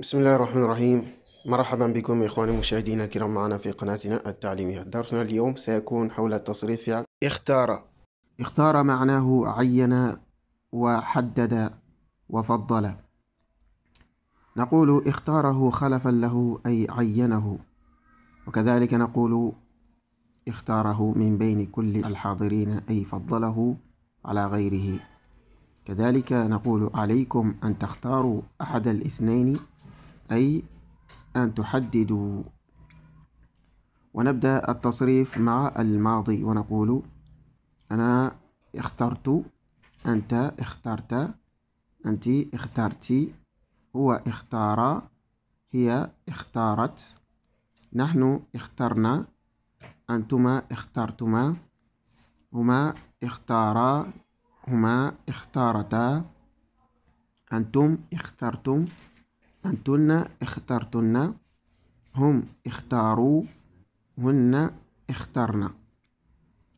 بسم الله الرحمن الرحيم مرحبا بكم إخواني مشاهدينا الكرام معنا في قناتنا التعليمية درسنا اليوم سيكون حول التصريف فعل اختار اختار معناه عين وحدد وفضل نقول اختاره خلفا له أي عينه وكذلك نقول اختاره من بين كل الحاضرين أي فضله على غيره كذلك نقول عليكم أن تختاروا أحد الاثنين أي أن تحددوا ونبدأ التصريف مع الماضي ونقول أنا اخترت أنت اخترت أنت اخترتي هو اختار هي اختارت نحن اخترنا أنتما اخترتما هما اختارا هما اختارتا أنتم اخترتم أنتن اخترتن هم اختاروا هن اخترنا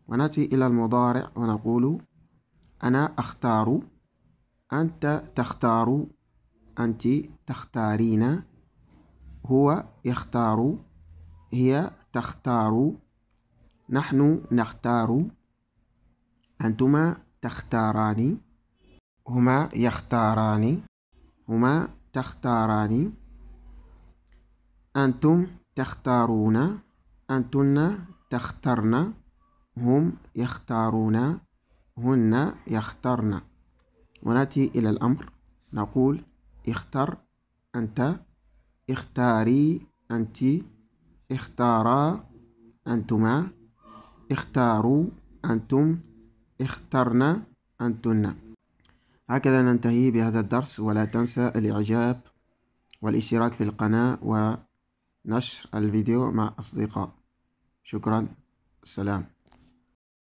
ونأتي إلى المضارع ونقول أنا أختار أنت تختار أنت تختارين هو يختار هي تختار نحن نختار أنتما تختاران هما يختاران هما تختاران أنتم تختارون أنتن تخترن هم يختارون هن يخترن ونأتي إلى الأمر نقول اختر أنت اختاري أنت اختارا أنتما اختاروا أنتم اخترنا أنتن هكذا ننتهي بهذا الدرس ولا تنسى الإعجاب والاشتراك في القناة ونشر الفيديو مع أصدقاء شكرا سلام